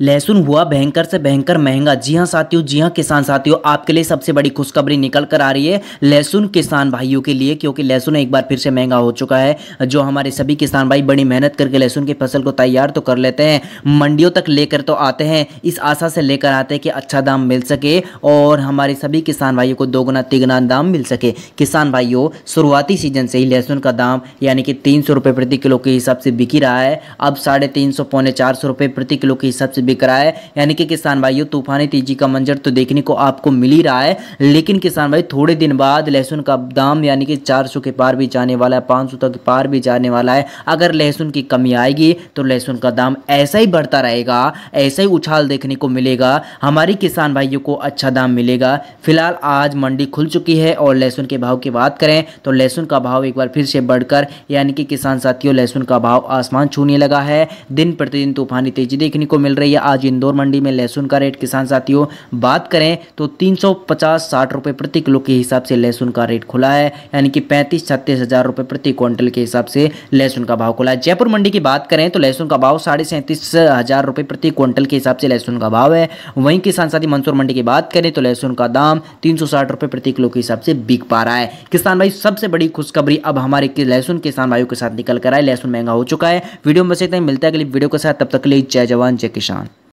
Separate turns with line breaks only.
लहसुन हुआ भयंकर से भयंकर महंगा जी हाँ साथियों जी हाँ किसान साथियों आपके लिए सबसे बड़ी खुशखबरी निकल कर आ रही है लहसुन किसान भाइयों के लिए क्योंकि लहसुन एक बार फिर से महंगा हो चुका है जो हमारे सभी किसान भाई बड़ी मेहनत करके लहसुन की फसल को तैयार तो कर लेते हैं मंडियों तक लेकर तो आते हैं इस आशा से लेकर आते हैं कि अच्छा दाम मिल सके और हमारे सभी किसान भाइयों को दोगुना तिगुना दाम मिल सके किसान भाइयों शुरुआती सीजन से ही लहसुन का दाम यानी कि तीन सौ प्रति किलो के हिसाब से बिकी रहा है अब साढ़े तीन सौ पौने चार सौ प्रति किलो के हिसाब से बिक रहा है यानी कि किसान भाइयों तूफानी तेजी का मंजर तो देखने को आपको मिल ही रहा है लेकिन किसान भाई थोड़े दिन बाद लहसुन का दाम यानी कि 400 के पार भी जाने वाला है 500 तक पार भी जाने वाला है अगर लहसुन की कमी आएगी तो लहसुन का दाम ऐसा ही बढ़ता रहेगा ऐसा ही उछाल देखने को मिलेगा हमारी किसान भाइयों को अच्छा दाम मिलेगा फिलहाल आज मंडी खुल चुकी है और लहसुन के भाव की बात करें तो लहसुन का भाव एक बार फिर से बढ़कर यानी कि किसान साथियों लहसुन का भाव आसमान छूने लगा है दिन प्रतिदिन तूफानी तेजी देखने को मिल रही है लिए आज इंदौर मंडी में लहसुन का रेट किसान साथियों बात करें तो तीन सौ पचास साठ रुपये प्रति किलो के हिसाब से लहसुन का रेट खुला है यानी कि पैंतीस छत्तीस हज़ार रुपये प्रति क्विंटल के हिसाब से लहसुन का भाव खुला है जयपुर मंडी की बात करें तो लहसुन का भाव साढ़े सैंतीस हज़ार रुपये प्रति क्विंटल के हिसाब से लहसुन का भाव है वहीं किसान साथी मंसूर मंडी की बात करें तो लहसुन का दाम तीन सौ साठ रुपये प्रति किलो के हिसाब से बिक पा रहा है किसान भाई सबसे बड़ी खुशखबरी अब हमारे लहसुन किसान भाइयों के साथ निकल कर आए लहसुन महंगा हो चुका है वीडियो में बस इतना मिलता है अगली वीडियो के साथ तब तक के लिए जय जवान जय किसान